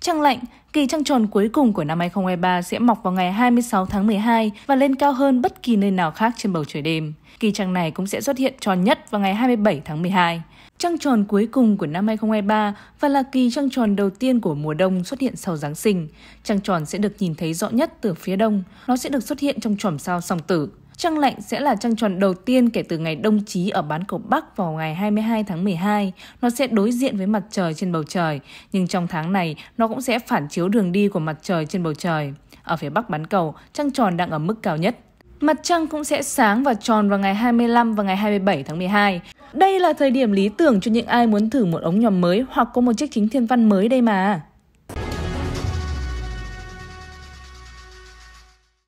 Trăng lạnh, kỳ trăng tròn cuối cùng của năm 2023 sẽ mọc vào ngày 26 tháng 12 và lên cao hơn bất kỳ nơi nào khác trên bầu trời đêm. Kỳ trăng này cũng sẽ xuất hiện tròn nhất vào ngày 27 tháng 12. Trăng tròn cuối cùng của năm 2023 và là kỳ trăng tròn đầu tiên của mùa đông xuất hiện sau Giáng sinh. Trăng tròn sẽ được nhìn thấy rõ nhất từ phía đông. Nó sẽ được xuất hiện trong chòm sao song tử. Trăng lạnh sẽ là trăng tròn đầu tiên kể từ ngày đông chí ở bán cầu Bắc vào ngày 22 tháng 12. Nó sẽ đối diện với mặt trời trên bầu trời, nhưng trong tháng này nó cũng sẽ phản chiếu đường đi của mặt trời trên bầu trời. Ở phía Bắc bán cầu, trăng tròn đang ở mức cao nhất. Mặt trăng cũng sẽ sáng và tròn vào ngày 25 và ngày 27 tháng 12. Đây là thời điểm lý tưởng cho những ai muốn thử một ống nhòm mới hoặc có một chiếc chính thiên văn mới đây mà.